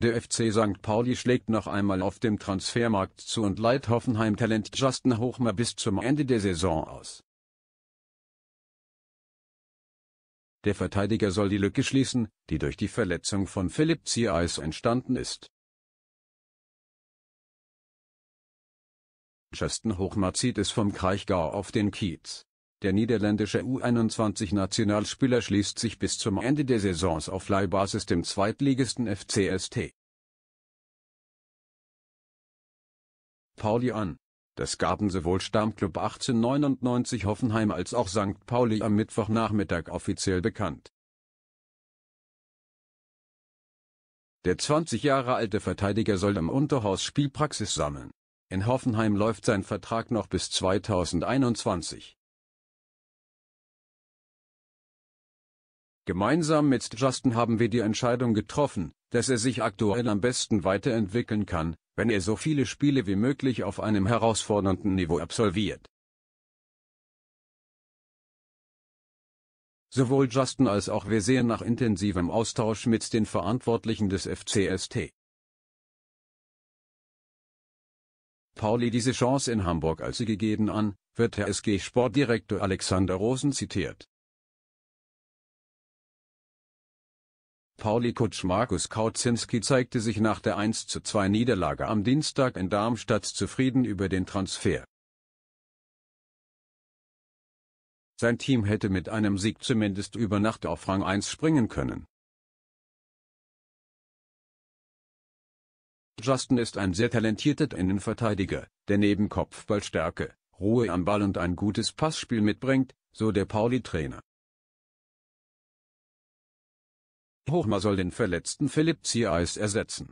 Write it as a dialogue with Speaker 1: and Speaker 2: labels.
Speaker 1: Der FC St. Pauli schlägt noch einmal auf dem Transfermarkt zu und leiht Hoffenheim-Talent Justin Hochmer bis zum Ende der Saison aus. Der Verteidiger soll die Lücke schließen, die durch die Verletzung von Philipp Ziereis entstanden ist. Justin Hochmer zieht es vom Kraichgau auf den Kiez. Der niederländische U21-Nationalspieler schließt sich bis zum Ende der Saisons auf Leihbasis dem Zweitligisten FCST. Pauli an. Das gaben sowohl Stammclub 1899 Hoffenheim als auch St. Pauli am Mittwochnachmittag offiziell bekannt. Der 20 Jahre alte Verteidiger soll im Unterhaus Spielpraxis sammeln. In Hoffenheim läuft sein Vertrag noch bis 2021. Gemeinsam mit Justin haben wir die Entscheidung getroffen, dass er sich aktuell am besten weiterentwickeln kann, wenn er so viele Spiele wie möglich auf einem herausfordernden Niveau absolviert. Sowohl Justin als auch wir sehen nach intensivem Austausch mit den Verantwortlichen des FCST. Pauli diese Chance in Hamburg als sie gegeben an, wird der SG-Sportdirektor Alexander Rosen zitiert. pauli Kutsch Markus Kautzinski zeigte sich nach der 12 Niederlage am Dienstag in Darmstadt zufrieden über den Transfer. Sein Team hätte mit einem Sieg zumindest über Nacht auf Rang 1 springen können. Justin ist ein sehr talentierter Innenverteidiger, der neben Kopfballstärke, Ruhe am Ball und ein gutes Passspiel mitbringt, so der Pauli-Trainer. Hochmar soll den verletzten Philipp Ziereis ersetzen.